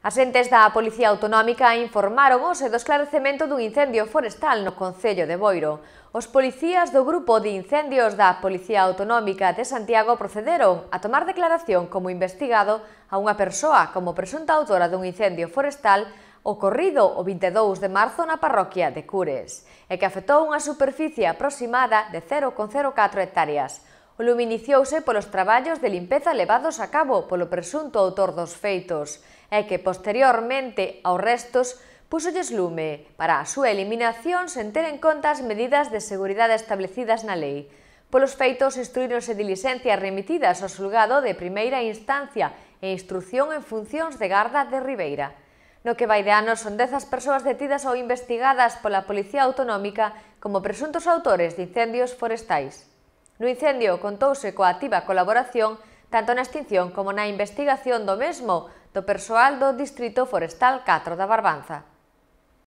Asentes da Policía Autonómica informaron e do esclarecemento dun incendio forestal no Concello de Boiro. Os policías do Grupo de Incendios da Policía Autonómica de Santiago procederon a tomar declaración como investigado a unha persoa como presunta autora dun incendio forestal ocorrido o 22 de marzo na parroquia de Cures, e que afectou unha superficie aproximada de 0,04 hectáreas luminiciouse polos traballos de limpeza levados a cabo polo presunto autor dos feitos e que posteriormente aos restos púsolles lume para a súa eliminación sen ter en conta as medidas de seguridade establecidas na lei. Polos feitos instruíronse dilixencias remitidas ao xulgado de primeira instancia e instrucción en funcións de garda de Ribeira. No que vai de ano son dezas persoas detidas ou investigadas pola Policía Autonómica como presuntos autores de incendios forestais. No incendio contouse coa activa colaboración tanto na extinción como na investigación do mesmo do persoal do Distrito Forestal 4 da Barbanza.